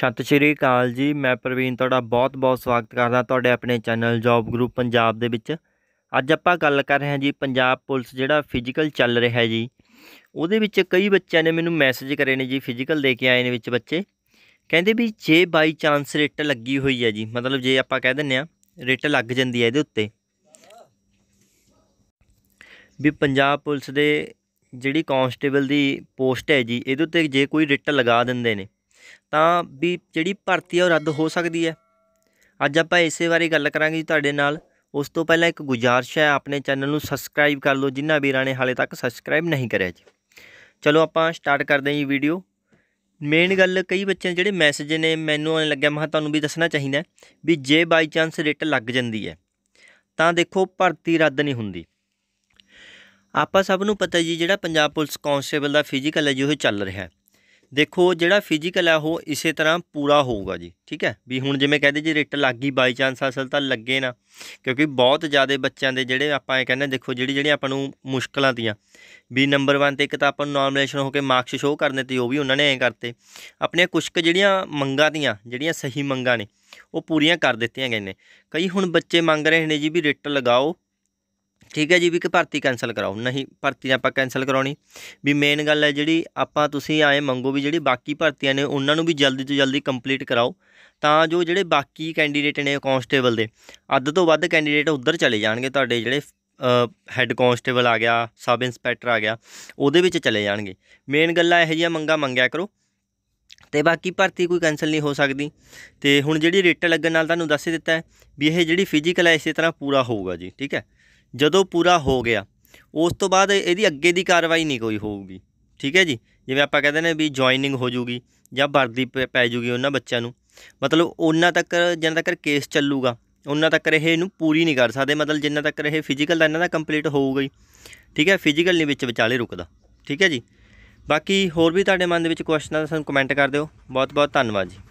ਸਤਿ ਸ਼੍ਰੀ ਅਕਾਲ ਜੀ ਮੈਂ ਪ੍ਰਵੀਨ ਤੁਹਾਡਾ ਬਹੁਤ-ਬਹੁਤ ਸਵਾਗਤ ਕਰਦਾ ਤੁਹਾਡੇ ਆਪਣੇ ਚੈਨਲ ਜੌਬ ਗਰੁੱਪ ਪੰਜਾਬ ਦੇ ਵਿੱਚ ਅੱਜ ਆਪਾਂ ਗੱਲ ਕਰ ਰਹੇ ਹਾਂ ਜੀ ਪੰਜਾਬ ਪੁਲਿਸ ਜਿਹੜਾ ਫਿਜ਼ੀਕਲ ਚੱਲ ਰਿਹਾ ਹੈ ਜੀ ਉਹਦੇ ਵਿੱਚ ਕਈ ਬੱਚਿਆਂ ਨੇ ਮੈਨੂੰ ਮੈਸੇਜ ਕਰੇ ਨੇ ਜੀ ਫਿਜ਼ੀਕਲ ਦੇ ਕੇ ਆਏ ਨੇ ਵਿੱਚ ਬੱਚੇ ਕਹਿੰਦੇ ਵੀ ਜੇ ਬਾਈ ਚਾਂਸ ਰਿਟ ਲੱਗੀ ਹੋਈ ਹੈ ਜੀ ਮਤਲਬ ਜੇ ਆਪਾਂ ਕਹਿ ਦਿੰਨੇ ਆ ਰਿਟ ਲੱਗ ਜਾਂਦੀ ਹੈ ਇਹਦੇ ਉੱਤੇ ਵੀ ਪੰਜਾਬ ਪੁਲਿਸ ਦੇ ਜਿਹੜੀ ਕਾਂਸਟੇਬਲ ਦੀ ਪੋਸਟ ਹੈ ਜੀ ਇਹਦੇ ਉੱਤੇ ਜੇ ਕੋਈ ਰਿਟ ਲਗਾ ਦਿੰਦੇ ਨੇ ਤਾਂ ਵੀ ਜਿਹੜੀ ਭਰਤੀ ਆ ਉਹ ਰੱਦ ਹੋ ਸਕਦੀ ਹੈ ਅੱਜ ਆਪਾਂ ਇਸੇ ਬਾਰੇ ਗੱਲ ਕਰਾਂਗੇ ਤੁਹਾਡੇ ਨਾਲ ਉਸ ਤੋਂ ਪਹਿਲਾਂ ਇੱਕ ਗੁਜ਼ਾਰਿਸ਼ ਹੈ ਆਪਣੇ ਚੈਨਲ ਨੂੰ ਸਬਸਕ੍ਰਾਈਬ ਕਰ ਲਓ ਜਿਨ੍ਹਾਂ ਵੀਰਾਂ ਨੇ ਹਾਲੇ ਤੱਕ ਸਬਸਕ੍ਰਾਈਬ ਨਹੀਂ ਕਰਿਆ ਜੀ ਚਲੋ ਆਪਾਂ ਸਟਾਰਟ ਕਰਦੇ ਹਾਂ ਜੀ ਵੀਡੀਓ ਮੇਨ ਗੱਲ ਕਈ ਬੱਚਿਆਂ ਜਿਹੜੇ ਮੈਸੇਜ ਨੇ ਮੈਨੂੰ ਆਨ ਲੱਗਿਆ ਮੈਂ ਤੁਹਾਨੂੰ ਵੀ ਦੱਸਣਾ ਚਾਹੀਦਾ ਵੀ ਜੇ ਬਾਈ ਚਾਂਸ ਰਿਟ ਲੱਗ ਜਾਂਦੀ ਹੈ ਤਾਂ ਦੇਖੋ ਭਰਤੀ ਰੱਦ ਨਹੀਂ ਹੁੰਦੀ ਆਪਾਂ ਸਭ ਨੂੰ ਪਤਾ ਜੀ ਜਿਹੜਾ ਪੰਜਾਬ ਪੁਲਿਸ ਕਾਂਸਟੇਬਲ ਦਾ ਫਿਜ਼ੀਕਲ ਹੈ ਜੀ ਉਹ ਚੱਲ ਰਿਹਾ ਹੈ ਦੇਖੋ ਜਿਹੜਾ ਫਿਜ਼ੀਕਲ ਹੈ ਉਹ ਇਸੇ ਤਰ੍ਹਾਂ ਪੂਰਾ ਹੋਊਗਾ ਜੀ ਠੀਕ ਹੈ ਵੀ ਹੁਣ ਜਿਵੇਂ ਕਹਦੇ ਜੀ ਰਿਟ ਲੱਗ ਗਈ ਬਾਈ ਚਾਂਸ ਅਸਲ ਤਾਂ ਲੱਗੇ ਨਾ ਕਿਉਂਕਿ ਬਹੁਤ ਜ਼ਿਆਦਾ ਬੱਚਿਆਂ ਦੇ ਜਿਹੜੇ ਆਪਾਂ ਇਹ ਕਹਿੰਦੇ ਦੇਖੋ ਜਿਹੜੀ ਜਿਹੜੀ ਆਪਾਂ ਨੂੰ ਮੁਸ਼ਕਲਾਂ ਤੀਆਂ ਵੀ ਨੰਬਰ 1 ਤੇ ਇੱਕ ਤਾਂ ਆਪਾਂ ਨੂੰ ਨੋਮੀਨੇਸ਼ਨ ਹੋ ਕੇ ਮਾਰਕਸ ਸ਼ੋਅ ਕਰਨੇ ਤੇ ਉਹ ਵੀ ਉਹਨਾਂ ਨੇ ਐ ਕਰਤੇ ਆਪਣੇ ਕੁਝ ਕੁ ਜਿਹੜੀਆਂ ਮੰਗਾਂ ਦੀਆਂ ਜਿਹੜੀਆਂ ਸਹੀ ਮੰਗਾਂ ਨੇ ਉਹ ਪੂਰੀਆਂ ਕਰ ਦਿੱਤੀਆਂ ਗਏ ਨੇ ਕਈ ਹੁਣ ਬੱਚੇ ਮੰਗ ਰਹੇ ਨੇ ਜੀ ਵੀ ਰਿਟ ਲਗਾਓ ਠੀਕ ਹੈ ਜੀ ਵੀ ਕਿ ਭਰਤੀ ਕੈਨਸਲ ਕਰਾਓ ਨਹੀਂ ਭਰਤੀ ਆਪਾਂ ਕੈਨਸਲ ਕਰਾਉਣੀ ਵੀ ਮੇਨ ਗੱਲ ਹੈ ਜਿਹੜੀ ਆਪਾਂ ਤੁਸੀਂ ਆਏ ਮੰਗੋ ਵੀ ਜਿਹੜੀ ਬਾਕੀ ਭਰਤੀਆਂ ਨੇ ਉਹਨਾਂ ਨੂੰ ਵੀ ਜਲਦੀ ਤੋਂ ਜਲਦੀ ਕੰਪਲੀਟ ਕਰਾਓ ਤਾਂ ਜੋ ਜਿਹੜੇ ਬਾਕੀ ਕੈਂਡੀਡੇਟ ਨੇ ਕਾਂਸਟੇਬਲ ਦੇ ਅੱਧ ਤੋਂ ਵੱਧ ਕੈਂਡੀਡੇਟ ਉੱਧਰ ਚਲੇ ਜਾਣਗੇ ਤੁਹਾਡੇ ਜਿਹੜੇ ਹੈੱਡ ਕਾਂਸਟੇਬਲ ਆ ਗਿਆ ਸਬ ਇੰਸਪੈਕਟਰ ਆ ਗਿਆ ਉਹਦੇ ਵਿੱਚ ਚਲੇ ਜਾਣਗੇ ਮੇਨ ਗੱਲਾਂ ਇਹ ਜਿਹੀਆਂ ਮੰਗਾ ਮੰਗਿਆ ਕਰੋ ਤੇ ਬਾਕੀ ਭਰਤੀ ਕੋਈ ਕੈਨਸਲ ਨਹੀਂ ਹੋ ਸਕਦੀ ਤੇ ਹੁਣ ਜਿਹੜੀ ਰਿਟ ਲੱਗਣ ਨਾਲ ਤੁਹਾਨੂੰ ਦੱਸ ਦਿੱਤਾ ਵੀ ਇਹ ਜਿਹੜੀ ਫਿਜ਼ੀਕਲ ਹੈ ਇਸੇ ਤਰ੍ਹਾਂ ਪੂਰਾ ਹੋਊਗਾ ਜੀ ਠੀਕ ਹੈ ਜਦੋਂ ਪੂਰਾ ਹੋ ਗਿਆ ਉਸ ਤੋਂ ਬਾਅਦ ਇਹਦੀ ਅੱਗੇ ਦੀ ਕਾਰਵਾਈ ਨਹੀਂ ਕੋਈ ਹੋਊਗੀ ਠੀਕ ਹੈ ਜੀ ਜਿਵੇਂ ਆਪਾਂ ਕਹਿੰਦੇ ਨੇ ਵੀ ਜੁਆਇਨਿੰਗ ਹੋ ਜੂਗੀ ਜਾਂ ਵਰਦੀ ਪੈ ਜੂਗੀ ਉਹਨਾਂ ਬੱਚਿਆਂ ਨੂੰ ਮਤਲਬ ਉਹਨਾਂ ਤੱਕ ਜਿੰਨਾ ਤੱਕ ਕੇਸ ਚੱਲੂਗਾ ਉਹਨਾਂ ਤੱਕ ਇਹ ਇਹਨੂੰ ਪੂਰੀ ਨਹੀਂ ਕਰ ਸਕਦੇ ਮਤਲਬ ਜਿੰਨਾ ਤੱਕ ਇਹ ਫਿਜ਼ੀਕਲ ਦਾ ਇਹਨਾਂ ਦਾ ਕੰਪਲੀਟ ਹੋਊਗਾ ਹੀ ਠੀਕ ਹੈ ਫਿਜ਼ੀਕਲ ਨਹੀਂ ਵਿੱਚ ਵਿਚਾਲੇ ਰੁਕਦਾ ਠੀਕ ਹੈ ਜੀ ਬਾਕੀ ਹੋਰ ਵੀ ਤੁਹਾਡੇ ਮਨ ਦੇ ਵਿੱਚ ਕੁਐਸਚਨਾਂ ਤਾਂ ਸਾਨੂੰ ਕਮੈਂਟ ਕਰ ਦਿਓ ਬਹੁਤ ਬਹੁਤ ਧੰਨਵਾਦ ਜੀ